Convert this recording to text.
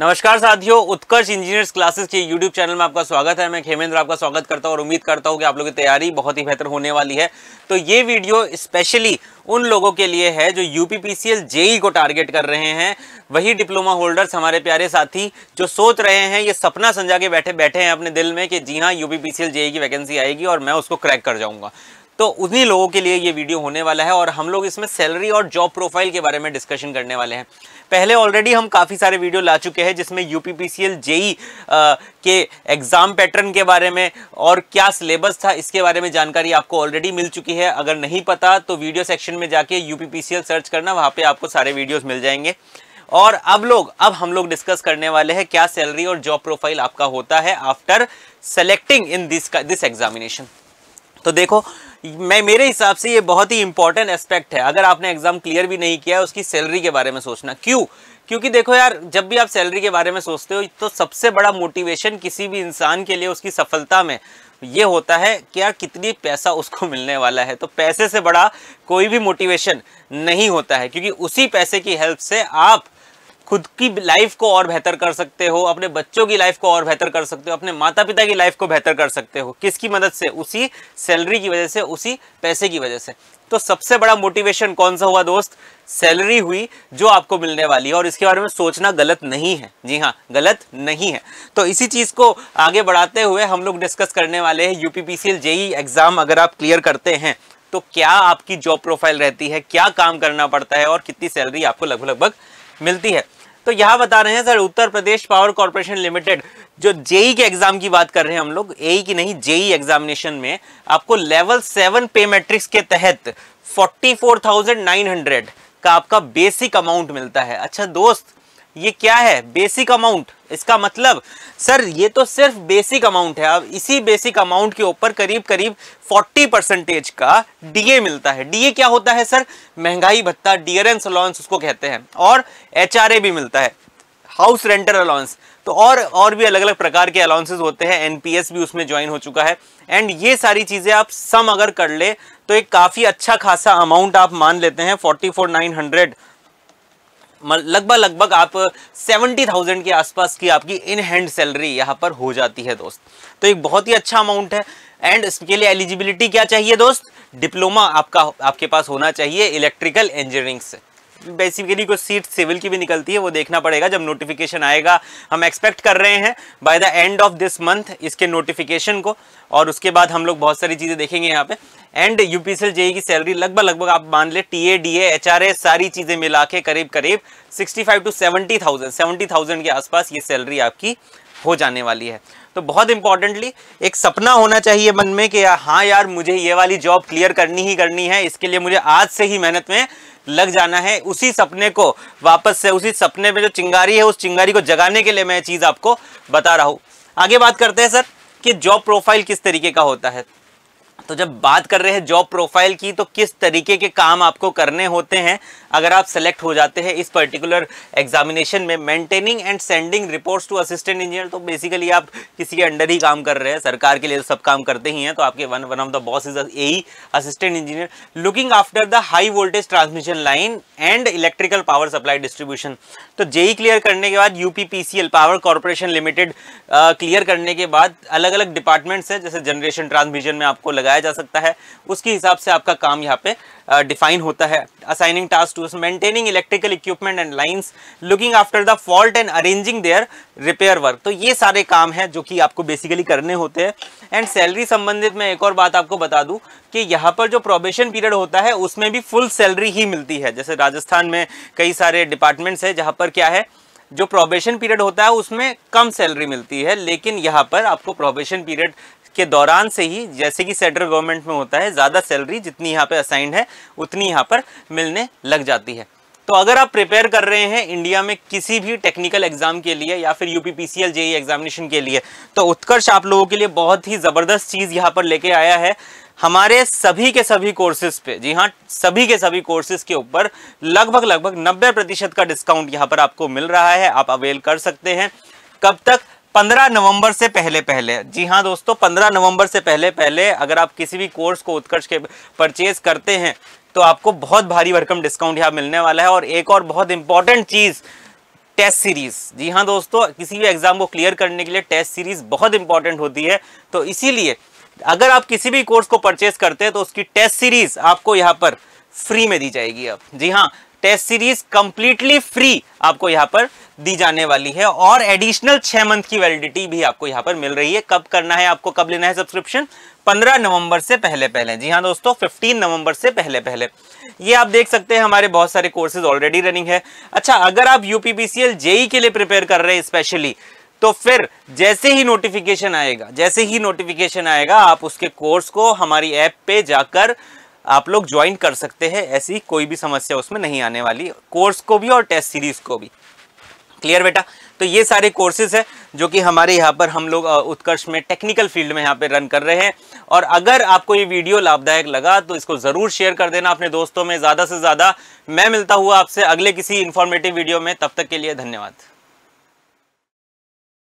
नमस्कार साथियों Utkarsh engineers classes के यूट्यूब चैनल में आपका स्वागत है मैं खेमेंद्र आपका स्वागत करता हूं और उम्मीद करता हूं कि आप लोगों की तैयारी बहुत ही बेहतर होने वाली है तो ये वीडियो स्पेशली उन लोगों के लिए है जो पी जेई e को टारगेट कर रहे हैं वही डिप्लोमा होल्डर्स हमारे प्यारे साथी जो सोच रहे हैं ये सपना संजा के बैठे बैठे हैं अपने दिल में कि जी हाँ यूपीपीसीएल जेई e की वैकेंसी आएगी और मैं उसको क्रैक कर जाऊँगा तो उन्हीं लोगों के लिए ये वीडियो होने वाला है और हम लोग इसमें सैलरी और जॉब प्रोफाइल के बारे में डिस्कशन करने वाले हैं पहले ऑलरेडी हम काफ़ी सारे वीडियो ला चुके हैं जिसमें यू पी जेई के एग्ज़ाम पैटर्न के बारे में और क्या सिलेबस था इसके बारे में जानकारी आपको ऑलरेडी मिल चुकी है अगर नहीं पता तो वीडियो सेक्शन में जाके यू सर्च करना वहाँ पर आपको सारे वीडियोज़ मिल जाएंगे और अब लोग अब हम लोग डिस्कस करने वाले हैं क्या सैलरी और जॉब प्रोफाइल आपका होता है after selecting in this this examination तो देखो मैं मेरे हिसाब से ये बहुत ही इंपॉर्टेंट एस्पेक्ट है अगर आपने एग्जाम क्लियर भी नहीं किया है उसकी सैलरी के बारे में सोचना क्यों क्योंकि देखो यार जब भी आप सैलरी के बारे में सोचते हो तो सबसे बड़ा मोटिवेशन किसी भी इंसान के लिए उसकी सफलता में ये होता है कि यार कितनी पैसा उसको मिलने वाला है तो पैसे से बड़ा कोई भी मोटिवेशन नहीं होता है क्योंकि उसी पैसे की हेल्प से आप खुद की लाइफ को और बेहतर कर सकते हो अपने बच्चों की लाइफ को और बेहतर कर सकते हो अपने माता पिता की लाइफ को बेहतर कर सकते हो किसकी मदद से उसी सैलरी की वजह से उसी पैसे की वजह से तो सबसे बड़ा मोटिवेशन कौन सा हुआ दोस्त सैलरी हुई जो आपको मिलने वाली है और इसके बारे में सोचना गलत नहीं है जी हाँ गलत नहीं है तो इसी चीज़ को आगे बढ़ाते हुए हम लोग डिस्कस करने वाले हैं यूपीपीसीएल जेई एग्ज़ाम अगर आप क्लियर करते हैं तो क्या आपकी जॉब प्रोफाइल रहती है क्या काम करना पड़ता है और कितनी सैलरी आपको लगभग लगभग मिलती है तो यहाँ बता रहे हैं sir Uttar Pradesh power corporation limited जो जेई के एग्जाम की बात कर रहे हैं हम लोग ए e की नहीं जेई एग्जामिनेशन में आपको लेवल सेवन पे मैट्रिक्स के तहत forty four thousand nine hundred का आपका बेसिक अमाउंट मिलता है अच्छा दोस्त ये क्या है बेसिक अमाउंट इसका मतलब सर ये तो सिर्फ बेसिक अमाउंट है अब इसी बेसिक अमाउंट के ऊपर करीब करीब 40 परसेंटेज का डीए मिलता है डीए क्या होता है सर महंगाई भत्ता डियरेंस अलाउंस उसको कहते हैं और एच भी मिलता है हाउस रेंटर अलाउंस तो और और भी अलग अलग प्रकार के अलाउंसेज होते हैं एनपीएस भी उसमें ज्वाइन हो चुका है एंड ये सारी चीज़ें आप सम अगर कर ले तो एक काफ़ी अच्छा खासा अमाउंट आप मान लेते हैं फोर्टी फोर नाइन हंड्रेड लगभग लगभग आप सेवेंटी थाउजेंड के आसपास की आपकी इन हैंड सैलरी यहाँ पर हो जाती है दोस्त तो एक बहुत ही अच्छा अमाउंट है एंड इसके लिए एलिजिबिलिटी क्या चाहिए दोस्त डिप्लोमा आपका आपके पास होना चाहिए इलेक्ट्रिकल इंजीनियरिंग से बेसिकली कुछ सीट सिविल की भी निकलती है वो देखना पड़ेगा जब नोटिफिकेशन आएगा हम एक्सपेक्ट कर रहे हैं by the end of this month इसके नोटिफिकेशन को और उसके बाद हम लोग बहुत सारी चीज़ें देखेंगे यहाँ पे एंड यूपीएसएल जेई की सैलरी लगभग लगभग आप मान ले T A D H R S सारी चीज़ें मिला के करीब करीब sixty five to seventy thousand seventy thousand के आसपास ये सैलरी आपकी हो जाने वाली है तो बहुत इंपॉर्टेंटली एक सपना होना चाहिए मन में कि हाँ यार मुझे ये वाली जॉब क्लियर करनी ही करनी है इसके लिए मुझे आज से ही मेहनत में लग जाना है उसी सपने को वापस से उसी सपने में जो चिंगारी है उस चिंगारी को जगाने के लिए मैं चीज़ आपको बता रहा हूँ आगे बात करते हैं सर कि जॉब प्रोफाइल किस तरीके का होता है तो जब बात कर रहे हैं जॉब प्रोफाइल की तो किस तरीके के काम आपको करने होते हैं अगर आप सेलेक्ट हो जाते हैं इस पर्टिकुलर एग्जामिनेशन में maintaining and sending reports to assistant engineer तो बेसिकली आप किसी के अंडर ही काम कर रहे हैं सरकार के लिए तो सब काम करते ही हैं तो आपके one one of the boss is a assistant engineer looking after the high voltage transmission line and electrical power supply distribution तो जेई क्लियर e करने के बाद UPPCL power corporation limited clear करने के बाद अलग अलग डिपार्टमेंट्स हैं जैसे जनरेशन ट्रांसमिशन में आपको लगा लगाया जा सकता है उसके हिसाब से आपका काम यहाँ पे डिफाइन होता है assigning task to maintaining electrical equipment and lines looking after the fault and arranging their repair work तो ये सारे काम हैं जो कि आपको बेसिकली करने होते हैं एंड सैलरी संबंधित मैं एक और बात आपको बता दूं कि यहाँ पर जो प्रोबेशन पीरियड होता है उसमें भी फुल सैलरी ही मिलती है जैसे राजस्थान में कई सारे डिपार्टमेंट्स है जहाँ पर क्या है जो प्रोबेशन पीरियड होता है उसमें कम सैलरी मिलती है लेकिन यहाँ पर आपको प्रोबेशन पीरियड के दौरान से ही जैसे कि सेंट्रल गवर्नमेंट में होता है ज़्यादा सैलरी जितनी यहाँ पर असाइंड है उतनी यहाँ पर मिलने लग जाती है तो अगर आप प्रिपेयर कर रहे हैं इंडिया में किसी भी टेक्निकल एग्जाम के लिए या फिर यूपीपीसीएल जेई एग्जामिनेशन के लिए तो उत्कर्ष आप लोगों के लिए बहुत ही ज़बरदस्त चीज़ यहाँ पर लेके आया है हमारे सभी के सभी कोर्सेज पे जी हाँ सभी के सभी कोर्सेज के ऊपर लगभग लगभग 90 प्रतिशत का डिस्काउंट यहाँ पर आपको मिल रहा है आप अवेल कर सकते हैं कब तक पंद्रह नवंबर से पहले पहले जी हाँ दोस्तों पंद्रह नवंबर से पहले पहले अगर आप किसी भी कोर्स को उत्कर्ष के परचेज करते हैं तो आपको बहुत भारी भरकम डिस्काउंट यहाँ मिलने वाला है और एक और बहुत इंपॉर्टेंट चीज़ टेस्ट सीरीज जी हाँ दोस्तों किसी भी एग्जाम को क्लियर करने के लिए टेस्ट सीरीज बहुत इंपॉर्टेंट होती है तो इसीलिए अगर आप किसी भी कोर्स को परचेज करते हैं तो उसकी टेस्ट सीरीज आपको यहाँ पर फ्री में दी जाएगी अब जी हाँ टेस्ट सीरीज कंप्लीटली फ्री आपको यहाँ पर दी जाने वाली है और एडिशनल छह मंथ की वैलिडिटी भी आपको यहाँ पर मिल रही है कब करना है आपको कब लेना है सब्सक्रिप्शन 15 नवंबर से पहले पहले जी हाँ दोस्तों 15 नवंबर से पहले पहले ये आप देख सकते हैं हमारे बहुत सारे कोर्सेज ऑलरेडी रनिंग है अच्छा अगर आप यूपीपीसीएल जेई e के लिए प्रिपेयर कर रहे हैं स्पेशली तो फिर जैसे ही नोटिफिकेशन आएगा जैसे ही नोटिफिकेशन आएगा आप उसके कोर्स को हमारी ऐप पे जाकर आप लोग ज्वाइन कर सकते हैं ऐसी कोई भी समस्या उसमें नहीं आने वाली कोर्स को भी और टेस्ट सीरीज को भी क्लियर बेटा तो ये सारे कोर्सेज हैं जो कि हमारे यहाँ पर हम लोग उत्कर्ष में टेक्निकल फील्ड में यहाँ पे रन कर रहे हैं और अगर आपको ये वीडियो लाभदायक लगा तो इसको ज़रूर शेयर कर देना अपने दोस्तों में ज़्यादा से ज़्यादा मैं मिलता हुआ आपसे अगले किसी इन्फॉर्मेटिव वीडियो में तब तक के लिए धन्यवाद